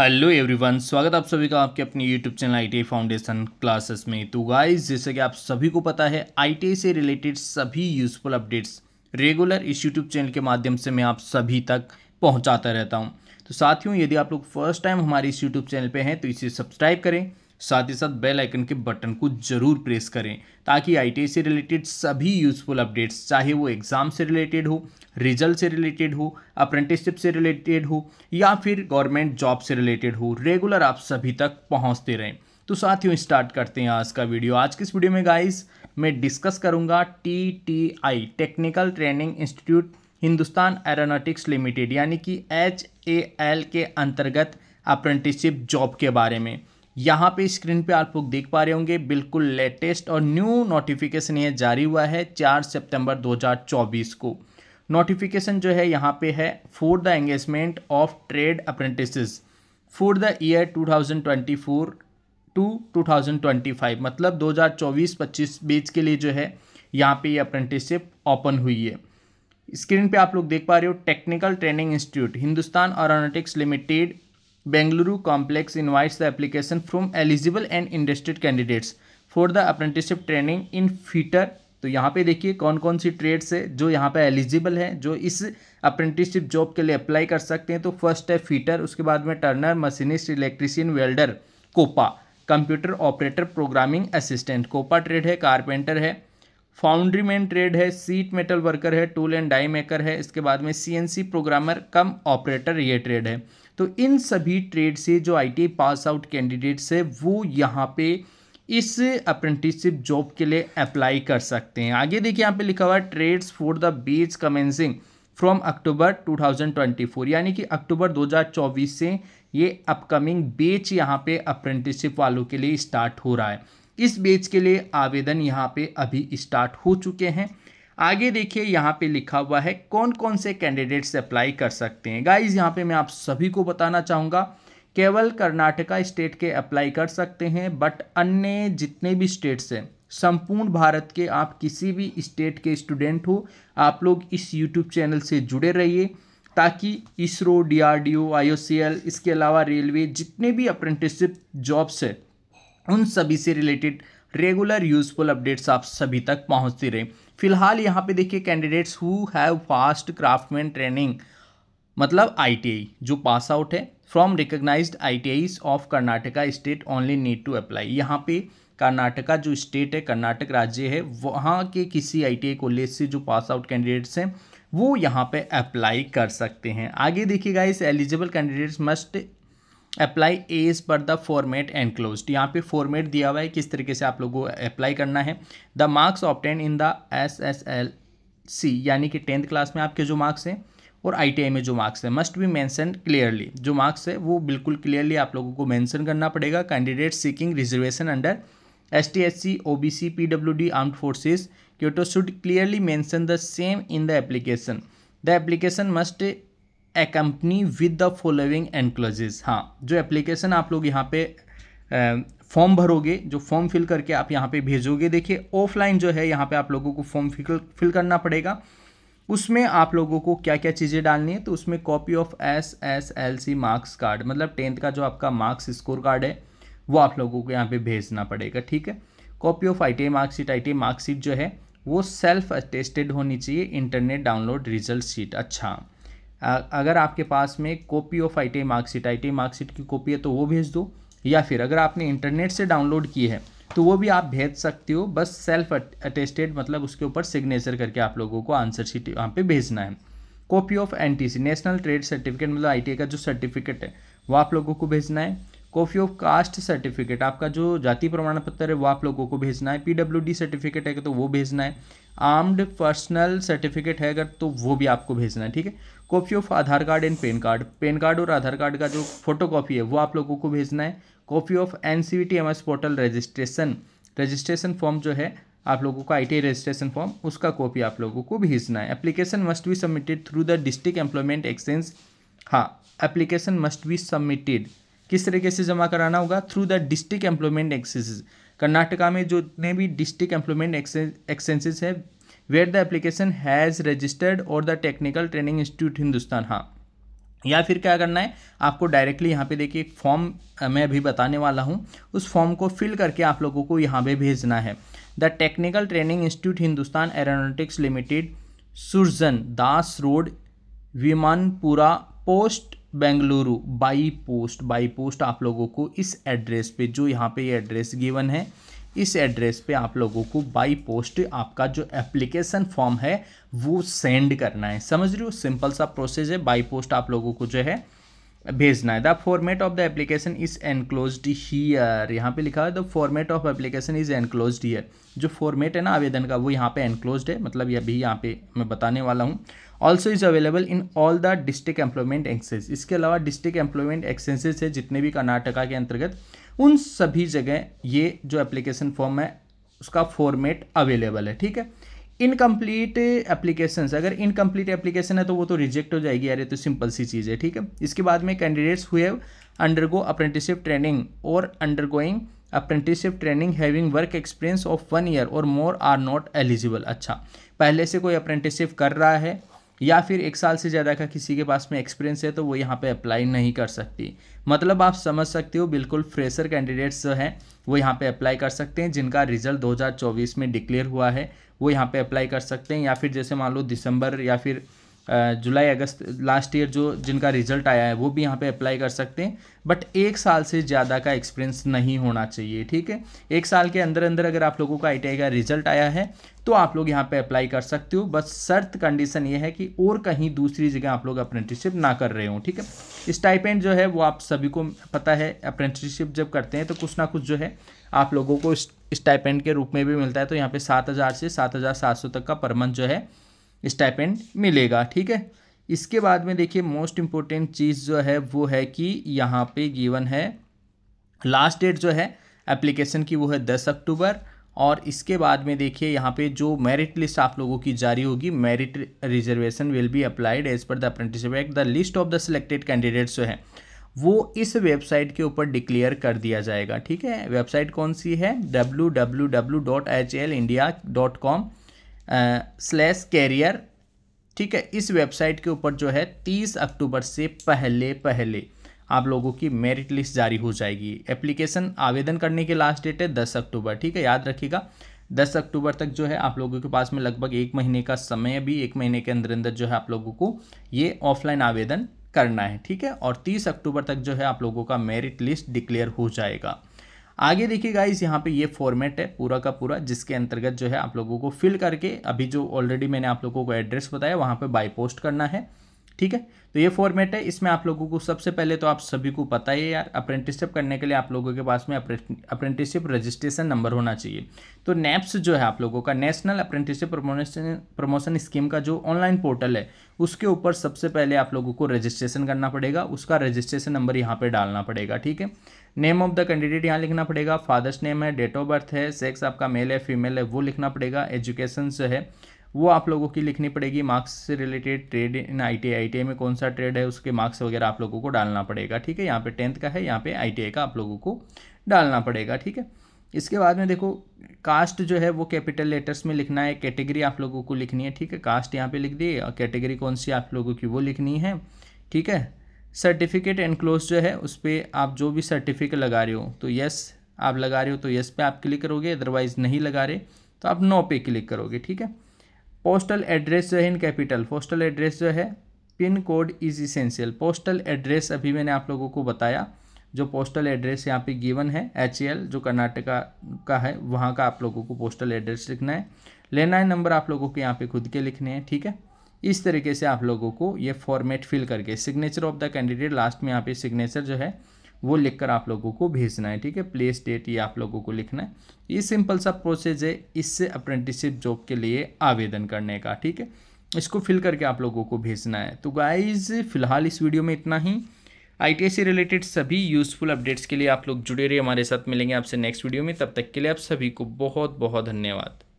hello everyone स्वागत आप सभी का आपके अपने YouTube channel ITI foundation classes में तो गाइस जैसे कि आप सभी को पता है आई से रिलेटेड सभी यूज़फुल अपडेट्स रेगुलर इस यूट्यूब चैनल के माध्यम से मैं आप सभी तक पहुंचाता रहता हूं तो साथियों यदि आप लोग फर्स्ट टाइम हमारे इस यूट्यूब चैनल पर हैं तो इसे सब्सक्राइब करें साथ ही साथ बेल आइकन के बटन को जरूर प्रेस करें ताकि आई से रिलेटेड सभी यूज़फुल अपडेट्स चाहे वो एग्ज़ाम से रिलेटेड हो रिजल्ट से रिलेटेड हो अप्रेंटिसशिप से रिलेटेड हो या फिर गवर्नमेंट जॉब से रिलेटेड हो रेगुलर आप सभी तक पहुँचते रहें तो साथियों स्टार्ट करते हैं आज का वीडियो आज के इस वीडियो में गाइस मैं डिस्कस करूंगा T T I technical training institute Hindustan aeronautics limited यानी कि एच ए एल के अंतर्गत अप्रेंटिसशिप जॉब के बारे में यहाँ पे स्क्रीन पे आप लोग देख पा रहे होंगे बिल्कुल लेटेस्ट और न्यू नोटिफिकेशन ये जारी हुआ है चार सितंबर 2024 को नोटिफिकेशन जो है यहाँ पे है for the engagement of trade apprentice for the year 2024 to 2025 मतलब 2024-25 बीच के लिए जो है यहाँ पे ये अप्रेंटिसशिप ओपन हुई है स्क्रीन पे आप लोग देख पा रहे हो टेक्निकल ट्रेनिंग इंस्टीट्यूट हिंदुस्तान और limited Bengaluru complex invites the application from eligible and interested candidates for the apprenticeship training in fitter तो यहाँ पे देखिए कौन कौन सी ट्रेड्स है जो यहाँ पे एलिजिबल है जो इस अप्रेंटिसशिप जॉब के लिए अप्लाई कर सकते हैं तो फर्स्ट है फीटर उसके बाद में turner machinist electrician welder COPA computer operator programming assistant COPA trade है कारपेंटर है फाउंड्री मैन ट्रेड है सीट मेटल वर्कर है टूल एंड डाई मेकर है इसके बाद में सी प्रोग्रामर कम ऑपरेटर ये ट्रेड है तो इन सभी ट्रेड से जो आई पास आउट कैंडिडेट्स है वो यहाँ पे इस अप्रेंटिसशिप जॉब के लिए अप्लाई कर सकते हैं आगे देखिए यहाँ पे लिखा हुआ है trades for the batch commencing from October 2024 यानी कि अक्टूबर 2024 से ये अपकमिंग बेच यहाँ पे अप्रेंटिसशिप वालों के लिए स्टार्ट हो रहा है इस बेच के लिए आवेदन यहाँ पे अभी स्टार्ट हो चुके हैं आगे देखिए यहाँ पे लिखा हुआ है कौन कौन से कैंडिडेट्स अप्लाई कर सकते हैं गाइज यहाँ पे मैं आप सभी को बताना चाहूँगा केवल कर्नाटका स्टेट के अप्लाई कर सकते हैं बट अन्य जितने भी स्टेट्स हैं संपूर्ण भारत के आप किसी भी स्टेट के स्टूडेंट हो आप लोग इस यूट्यूब चैनल से जुड़े रहिए ताकि ISRO D R D O I C L इसके अलावा रेलवे जितने भी अप्रेंटिसशिप जॉब्स है उन सभी से रिलेटेड रेगुलर यूज़फुल अपडेट्स आप सभी तक पहुंचते रहे फिलहाल यहाँ पे देखिए candidates who have passed craftsman training मतलब आईटीआई जो पास आउट है from recognised I of Karnataka state only need to apply यहाँ पे कर्नाटका जो स्टेट है कर्नाटक राज्य है वहाँ के किसी आई कॉलेज से जो पास आउट कैंडिडेट्स हैं वो यहाँ पे अप्लाई कर सकते हैं आगे देखिए इस eligible candidates must apply as per the format and close यहाँ पे फॉर्मेट दिया हुआ है किस तरीके से आप लोगों को अप्लाई करना है the marks obtained in the S S L C यानी कि टेंथ क्लास में आपके जो मार्क्स हैं और आई में जो मार्क्स है मस्ट बी मैंसन क्लियरली जो मार्क्स है वो बिल्कुल क्लियरली आप लोगों को मैंसन करना पड़ेगा candidate seeking reservation under S T S C O B C P W D armed forces quota should clearly mention the same in the application the application must accompany with the following enclosures हाँ जो application आप लोग यहाँ पे form भरोगे जो form fill करके आप यहाँ पे भेजोगे देखिए ऑफलाइन जो है यहाँ पे आप लोगों को फॉर्म फिल फिल करना पड़ेगा उसमें आप लोगों को क्या क्या चीज़ें डालनी है तो उसमें copy of S S L C marks card मतलब टेंथ का जो आपका मार्क्स स्कोर कार्ड है वो आप लोगों को यहाँ पे भेजना पड़ेगा ठीक है copy of I T marksheet I T marksheet जो है वो सेल्फ अटेस्टेड होनी चाहिए इंटरनेट डाउनलोड रिजल्ट शीट अच्छा अगर आपके पास में copy of I marksheet I marksheet की कॉपी है तो वो भेज दो या फिर अगर आपने इंटरनेट से डाउनलोड की है तो वो भी आप भेज सकते हो बस सेल्फ अटेस्टेड मतलब उसके ऊपर सिग्नेचर करके आप लोगों को आंसर शीट वहाँ पे भेजना है copy of NTC national trade certificate मतलब आईटीआई का जो सर्टिफिकेट है वो आप लोगों को भेजना है कॉपी ऑफ कास्ट सर्टिफिकेट आपका जो जाति प्रमाण पत्र है वो आप लोगों को भेजना है पीडब्ल्यूडी सर्टिफिकेट है तो वो भेजना है आर्म्ड पर्सनल सर्टिफिकेट है अगर तो वो भी आपको भेजना है ठीक है copy of Aadhaar card and PAN card PAN card और आधार कार्ड का जो फोटो कॉपी है वो आप लोगों को भेजना है copy of N C T M S portal registration registration form जो है आप लोगों को आई रजिस्ट्रेशन फॉर्म उसका कॉपी आप लोगों को भेजना है application must be submitted through the district employment exchange हाँ एप्लीकेशन मस्ट बी सबमिटेड किस तरीके से जमा कराना होगा through the district employment exchanges Karnataka में जो जितने भी डिस्ट्रिक्ट एम्प्लॉयमेंट एक्सेंसेज है where the application has registered और the technical training institute Hindustan हाँ या फिर क्या करना है आपको डायरेक्टली यहाँ पे देखिए एक फॉर्म मैं अभी बताने वाला हूँ उस फॉर्म को फिल करके आप लोगों को यहाँ पे भेजना है the technical training institute Hindustan aeronautics limited Suranjan Das road Vimanapura post Bengaluru by post by post आप लोगों को इस एड्रेस पे जो यहाँ पे ये एड्रेस गिवन है इस एड्रेस पे आप लोगों को बाई पोस्ट आपका जो एप्लीकेशन फॉर्म है वो सेंड करना है समझ रहे हो सिंपल सा प्रोसेस है बाई पोस्ट आप लोगों को जो है भेजना है the format of the application is enclose here यहाँ पे लिखा है the format of application is enclose here जो फॉर्मेट है ना आवेदन का वो यहाँ पे एनक्लोज है मतलब ये भी यहाँ पे मैं बताने वाला हूँ also is available in all the district employment exchanges इसके अलावा डिस्ट्रिक्ट एम्प्लॉयमेंट एक्सचेंजेस है जितने भी कर्नाटका के अंतर्गत उन सभी जगह ये जो एप्लीकेशन फॉर्म है उसका फॉर्मेट अवेलेबल है ठीक है इनकम्प्लीट एप्लीकेशन अगर इनकम्प्लीट एप्लीकेशन है तो वो तो रिजेक्ट हो जाएगी यार ये तो सिंपल सी चीज़ है ठीक है इसके बाद में candidates who undergo apprenticeship training और undergoing apprenticeship training having work experience of one year और मोर आर नॉट एलिजिबल अच्छा पहले से कोई अप्रेंटिसिप कर रहा है या फिर एक साल से ज़्यादा का किसी के पास में एक्सपीरियंस है तो वो यहाँ पे अप्लाई नहीं कर सकती मतलब आप समझ सकते हो बिल्कुल फ्रेशर कैंडिडेट्स जो हैं वो यहाँ पे अप्लाई कर सकते हैं जिनका रिजल्ट 2024 में डिक्लेयर हुआ है वो यहाँ पे अप्लाई कर सकते हैं या फिर जैसे मान लो दिसंबर या फिर जुलाई अगस्त लास्ट ईयर जो जिनका रिजल्ट आया है वो भी यहाँ पे अप्लाई कर सकते हैं बट एक साल से ज़्यादा का एक्सपीरियंस नहीं होना चाहिए ठीक है एक साल के अंदर अंदर अगर आप लोगों का आई का रिजल्ट आया है तो आप लोग यहाँ पे अप्लाई कर सकते हो बस शर्त कंडीशन ये है कि और कहीं दूसरी जगह आप लोग अप्रेंटिसशिप ना कर रहे हो ठीक है स्टाइपेंट जो है वो आप सभी को पता है अप्रेंटिसशिप जब करते हैं तो कुछ ना कुछ जो है आप लोगों को स्टाइपेंट के रूप में भी मिलता है तो यहाँ पे सात हज़ार से सात हज़ार सात सौ तक का पर मंथ जो है स्टाइपेंड मिलेगा ठीक है इसके बाद में देखिए मोस्ट इम्पोर्टेंट चीज़ जो है वो है कि यहाँ पे गिवन है लास्ट डेट जो है एप्लीकेशन की वो है दस अक्टूबर और इसके बाद में देखिए यहाँ पे जो मेरिट लिस्ट आप लोगों की जारी होगी merit reservation will be applied as per the apprenticeship act the list of the selected candidates जो है वो इस वेबसाइट के ऊपर डिक्लेयर कर दिया जाएगा ठीक है वेबसाइट कौन सी है W W W dot H L India dot com slash career ठीक है इस वेबसाइट के ऊपर जो है तीस अक्टूबर से पहले पहले आप लोगों की मेरिट लिस्ट जारी हो जाएगी एप्लीकेशन आवेदन करने की लास्ट डेट है दस अक्टूबर ठीक है याद रखिएगा दस अक्टूबर तक जो है आप लोगों के पास में लगभग एक महीने का समय भी एक महीने के अंदर अंदर जो है आप लोगों को ये ऑफलाइन आवेदन करना है ठीक है और तीस अक्टूबर तक जो है आप लोगों का मेरिट लिस्ट डिक्लेयर हो जाएगा आगे देखिए गाइस यहाँ पे ये फॉर्मेट है पूरा का पूरा जिसके अंतर्गत जो है आप लोगों को फिल करके अभी जो ऑलरेडी मैंने आप लोगों को एड्रेस बताया वहाँ पे बाय पोस्ट करना है ठीक है तो ये फॉर्मेट है इसमें आप लोगों को सबसे पहले तो आप सभी को पता ही है यार अप्रेंटिसशिप करने के लिए आप लोगों के पास में अप्रेंटिसशिप रजिस्ट्रेशन नंबर होना चाहिए तो नेप्स जो है आप लोगों का national apprenticeship promotion promotion scheme का जो ऑनलाइन पोर्टल है उसके ऊपर सबसे पहले आप लोगों को रजिस्ट्रेशन करना पड़ेगा उसका रजिस्ट्रेशन नंबर यहाँ पर डालना पड़ेगा ठीक है नेम ऑफ द कैंडिडेट यहाँ लिखना पड़ेगा फादर्स नेम है डेट ऑफ बर्थ है सेक्स आपका मेल है फीमेल है वो लिखना पड़ेगा एजुकेशन जो है वो आप लोगों की लिखनी पड़ेगी मार्क्स से related trade in I T I T में कौन सा ट्रेड है उसके मार्क्स वगैरह आप लोगों को डालना पड़ेगा ठीक है यहाँ पे टेंथ का है यहाँ पे आई का आप लोगों को डालना पड़ेगा ठीक है इसके बाद में देखो कास्ट जो है वो कैपिटल लेटर्स में लिखना है कैटेगरी आप लोगों को लिखनी है ठीक है कास्ट यहाँ पर लिख दी कैटेगरी कौन सी आप लोगों की वो लिखनी है ठीक है सर्टिफिकेट एनक्लोज जो है उस पर आप जो भी सर्टिफिकेट लगा रहे हो तो येस आप लगा रहे हो तो येस पे आप क्लिक करोगे अदरवाइज नहीं लगा रहे तो आप नो पे क्लिक करोगे ठीक है पोस्टल एड्रेस जो है इन कैपिटल पोस्टल एड्रेस जो है pin code is essential postal address अभी मैंने आप लोगों को बताया जो पोस्टल एड्रेस यहाँ पे गिवन है एच जो कर्नाटका का है वहाँ का आप लोगों को पोस्टल एड्रेस लिखना है लेना है नंबर आप लोगों के यहाँ पे खुद के लिखने हैं ठीक है इस तरीके से आप लोगों को ये फॉर्मेट फिल करके signature of the candidate last में यहाँ पे सिग्नेचर जो है वो लिखकर आप लोगों को भेजना है ठीक है प्लेस डेट ये आप लोगों को लिखना है ये सिंपल सा प्रोसेस है इससे अप्रेंटिसिप जॉब के लिए आवेदन करने का ठीक है इसको फिल करके आप लोगों को भेजना है तो गाइज फिलहाल इस वीडियो में इतना ही आई से रिलेटेड सभी यूज़फुल अपडेट्स के लिए आप लोग जुड़े रहे हमारे साथ मिलेंगे आपसे नेक्स्ट वीडियो में तब तक के लिए आप सभी को बहुत बहुत धन्यवाद